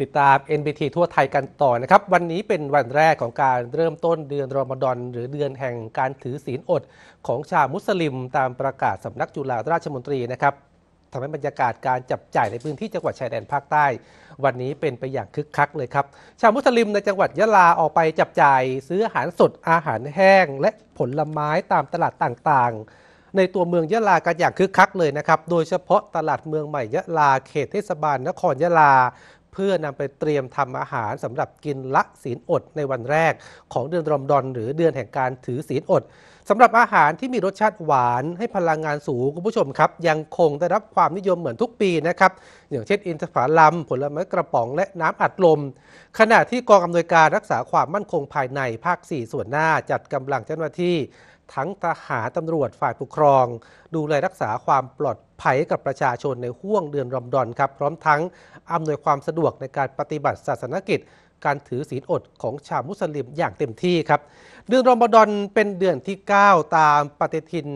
ติดตาม NBT ทั่วไทยกันต่อนะครับ วันนี้เป็นวันแรกของการเริ่มต้นเดือนรอมฎอน หรือเดือนแห่งการถือศีลอด ของชาวมุสลิมตามประกาศสำนักจุฬาราชมนตรีนะครับทำให้บรรยากาศการจับจ่ายในพื้นที่จังหวัดชายแดนภาคใต้ วันนี้เป็นไปอย่างคึกคักเลยครับชาวมุสลิมในจังหวัดยะลาออกไปจับจ่าย ซื้ออาหารสดอาหารแห้งและผลไม้ตามตลาดต่างๆ ในตัวเมืองยะลากันอย่างคึกคักเลยนะครับโดยเฉพาะตลาดเมืองใหม่ยะลาเขตเทศบาลนครยะลาเพื่อนำไปเตรียมทำอาหารสำหรับกินละศีลอดในวันแรก ของเดือนรอมฎอนหรือเดือนแห่งการถือศีลอดสำหรับอาหารที่มีรสชาติหวานให้พลังงานสูง คุณผู้ชมครับ ยังคงได้รับความนิยมเหมือนทุกปีนะครับ อย่างเช่น อินทผลัมผลไม้กระป๋อง และน้ำอัดลม ขณะที่กองอำนวยการรักษาความมั่นคงภายในภาค 4 ส่วนหน้าจัดกำลังเจ้าหน้าที่ทั้งทหารตำรวจฝ่ายปกครอง ดูแลรักษาความปลอดภัยกับประชาชนในห้วงเดือนรอมฎอนครับพร้อมทั้งอำนวยความสะดวกในการปฏิบัติศาสนกิจ การถือศีลอดของชาวมุสลิมอย่างเต็มที่ครับเดือนรอมฎอนเป็นเดือนที่ 9 ตามปฏิทิน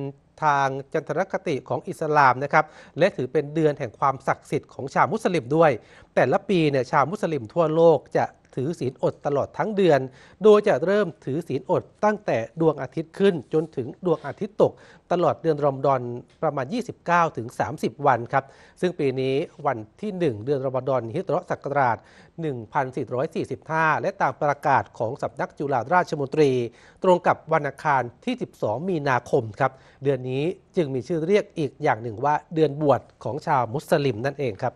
ทางจันทรคติของอิสลามนะครับและถือเป็นเดือนแห่งความศักดิ์สิทธิ์ของชาวมุสลิมด้วย แต่ละปีเนี่ยชาวมุสลิมทั่วโลกจะถือศีลอดตลอดทั้งเดือน โดยจะเริ่มถือศีลอดตั้งแต่ดวงอาทิตย์ขึ้นจนถึงดวงอาทิตย์ตก ตลอดเดือนรอมฎอนประมาณ 29ถึง 30 วันครับ ซึ่งปีนี้วันที่ 1 เดือนรอมฎอนฮิตรสักราช 1445 และตามประกาศของสำนักจุฬาราชมนตรี ตรงกับวันอังคารที่ 12 มีนาคมครับ เดือนนี้จึงมีชื่อเรียกอีกอย่างหนึ่งว่าเดือนบวชของชาวมุสลิมนั่นเองครับ